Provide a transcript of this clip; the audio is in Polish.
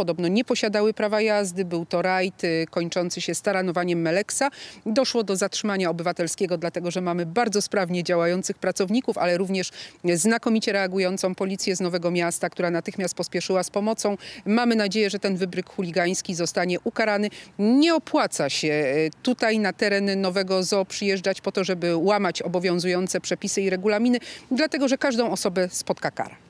podobno nie posiadały prawa jazdy, był to rajd y, kończący się staranowaniem Meleksa. Doszło do zatrzymania obywatelskiego, dlatego że mamy bardzo sprawnie działających pracowników, ale również znakomicie reagującą policję z Nowego Miasta, która natychmiast pospieszyła z pomocą. Mamy nadzieję, że ten wybryk chuligański zostanie ukarany. Nie opłaca się y, tutaj na teren Nowego Zoo przyjeżdżać po to, żeby łamać obowiązujące przepisy i regulaminy, dlatego że każdą osobę spotka kara.